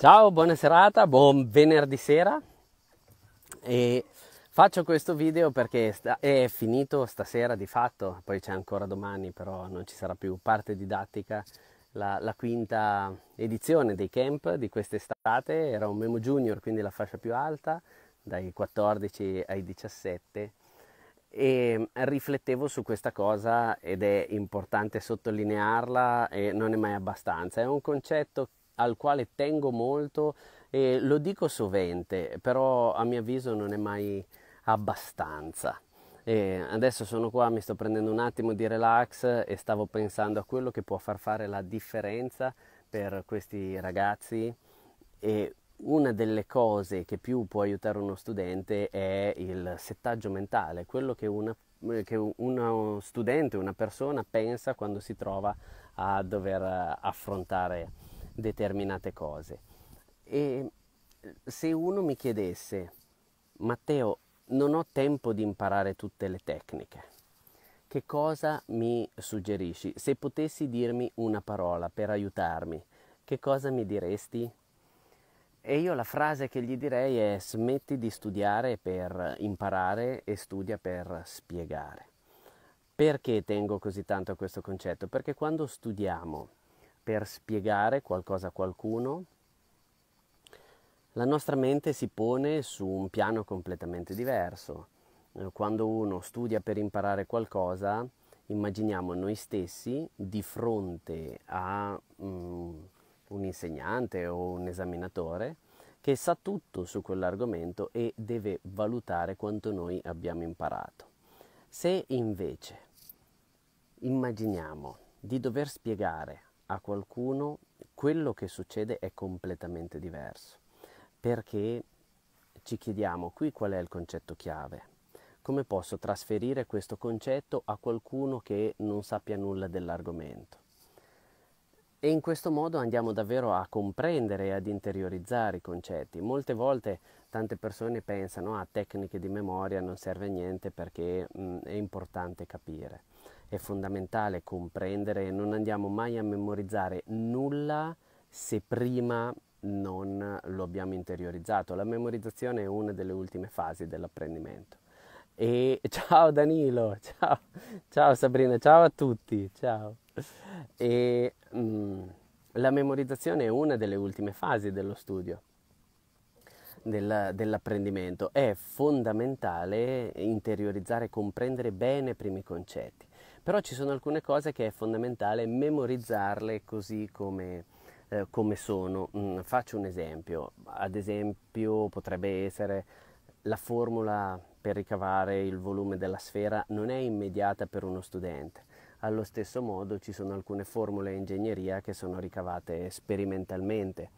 Ciao, buona serata, buon venerdì sera e faccio questo video perché è finito stasera di fatto, poi c'è ancora domani però non ci sarà più parte didattica la, la, quinta edizione dei camp di quest'estate, era un Memo Junior quindi la fascia più alta dai 14 ai 17 e riflettevo su questa cosa ed è importante sottolinearla e non è mai abbastanza. È un concetto al quale tengo molto e lo dico sovente, però a mio avviso non è mai abbastanza. E adesso sono qua, mi sto prendendo un attimo di relax e stavo pensando a quello che può far fare la differenza per questi ragazzi e una delle cose che più può aiutare uno studente è il settaggio mentale, quello che, una, che uno studente, una persona pensa quando si trova a dover affrontare determinate cose. E se uno mi chiedesse, Matteo, non ho tempo di imparare tutte le tecniche, che cosa mi suggerisci? Se potessi dirmi una parola per aiutarmi, che cosa mi diresti? E io la frase che gli direi è smetti di studiare per imparare e studia per spiegare. Perché tengo così tanto a questo concetto? Perché quando studiamo per spiegare qualcosa a qualcuno, la nostra mente si pone su un piano completamente diverso. Eh, quando uno studia per imparare qualcosa, immaginiamo noi stessi di fronte a um, un insegnante o un esaminatore che sa tutto su quell'argomento e deve valutare quanto noi abbiamo imparato. Se invece immaginiamo di dover spiegare a qualcuno quello che succede è completamente diverso, perché ci chiediamo qui qual è il concetto chiave, come posso trasferire questo concetto a qualcuno che non sappia nulla dell'argomento. E in questo modo andiamo davvero a comprendere e ad interiorizzare i concetti. Molte volte tante persone pensano a ah, tecniche di memoria non serve a niente perché mh, è importante capire è fondamentale comprendere, non andiamo mai a memorizzare nulla se prima non lo abbiamo interiorizzato. La memorizzazione è una delle ultime fasi dell'apprendimento. E ciao Danilo, ciao, ciao Sabrina, ciao a tutti, ciao. E, mh, mm, la memorizzazione è una delle ultime fasi dello studio, del, dell'apprendimento. È fondamentale interiorizzare, comprendere bene i primi concetti. Però ci sono alcune cose che è fondamentale memorizzarle così come, eh, come sono. Mm, faccio un esempio, ad esempio potrebbe essere la formula per ricavare il volume della sfera non è immediata per uno studente. Allo stesso modo ci sono alcune formule in ingegneria che sono ricavate sperimentalmente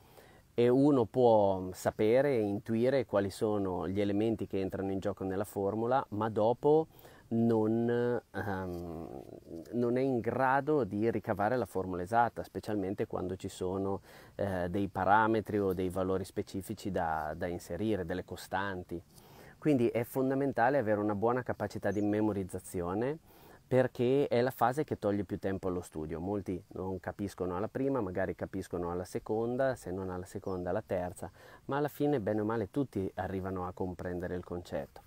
e uno può sapere e intuire quali sono gli elementi che entrano in gioco nella formula, ma dopo non, um, non, è in grado di ricavare la formula esatta, specialmente quando ci sono eh, dei parametri o dei valori specifici da, da, inserire, delle costanti. Quindi è fondamentale avere una buona capacità di memorizzazione perché è la fase che toglie più tempo allo studio. Molti non capiscono alla prima, magari capiscono alla seconda, se non alla seconda alla terza, ma alla fine bene o male tutti arrivano a comprendere il concetto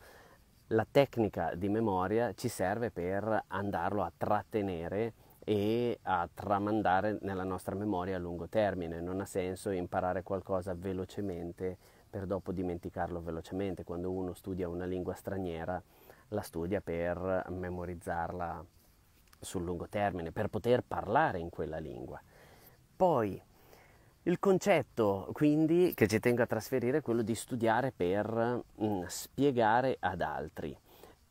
la tecnica di memoria ci serve per andarlo a trattenere e a tramandare nella nostra memoria a lungo termine. Non ha senso imparare qualcosa velocemente per dopo dimenticarlo velocemente. Quando uno studia una lingua straniera, la studia per memorizzarla sul lungo termine, per poter parlare in quella lingua. Poi il concetto quindi che ci tengo a trasferire è quello di studiare per mh, mm, spiegare ad altri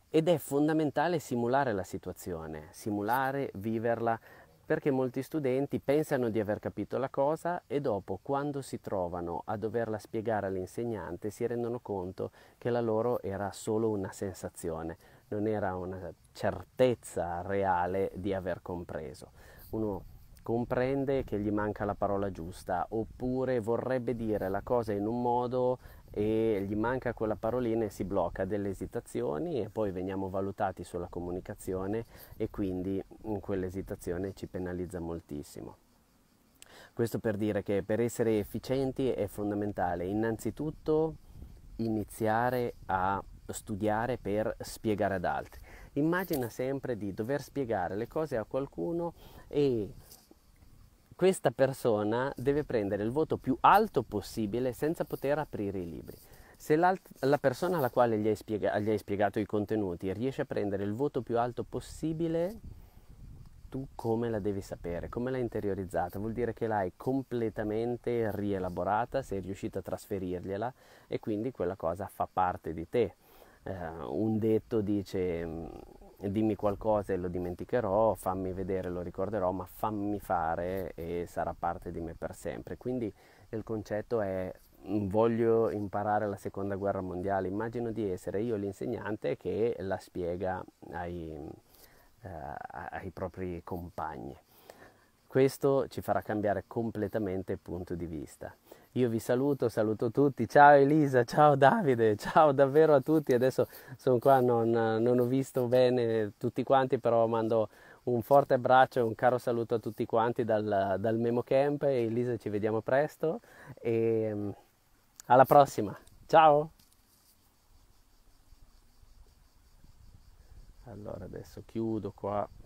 ed è fondamentale simulare la situazione, simulare, viverla, perché molti studenti pensano di aver capito la cosa e dopo quando si trovano a doverla spiegare all'insegnante si rendono conto che la loro era solo una sensazione, non era una certezza reale di aver compreso. Uno comprende che gli manca la parola giusta oppure vorrebbe dire la cosa in un modo e gli manca quella parolina e si blocca delle esitazioni e poi veniamo valutati sulla comunicazione e quindi mm, quell'esitazione ci penalizza moltissimo. Questo per dire che per essere efficienti è fondamentale innanzitutto iniziare a studiare per spiegare ad altri. Immagina sempre di dover spiegare le cose a qualcuno e questa persona deve prendere il voto più alto possibile senza poter aprire i libri. Se la persona alla quale gli hai, spiega- gli hai spiegato i contenuti riesce a prendere il voto più alto possibile, tu come la devi sapere, come l'hai interiorizzata, vuol dire che l'hai completamente rielaborata, sei riuscita a trasferirgliela e quindi quella cosa fa parte di te. Eh, un detto dice dimmi qualcosa e lo dimenticherò, fammi vedere, e lo ricorderò, ma fammi fare e sarà parte di me per sempre. Quindi il concetto è mm, voglio imparare la seconda guerra mondiale, immagino di essere io l'insegnante che la spiega ai, eh, ai propri compagni. Questo ci farà cambiare completamente punto di vista. Io vi saluto, saluto tutti. Ciao Elisa, ciao Davide, ciao davvero a tutti. Adesso sono qua, non, non ho visto bene tutti quanti, però mando un forte abbraccio e un caro saluto a tutti quanti dal, dal Memo Camp. Elisa, ci vediamo presto e alla prossima. Ciao! Allora adesso chiudo qua.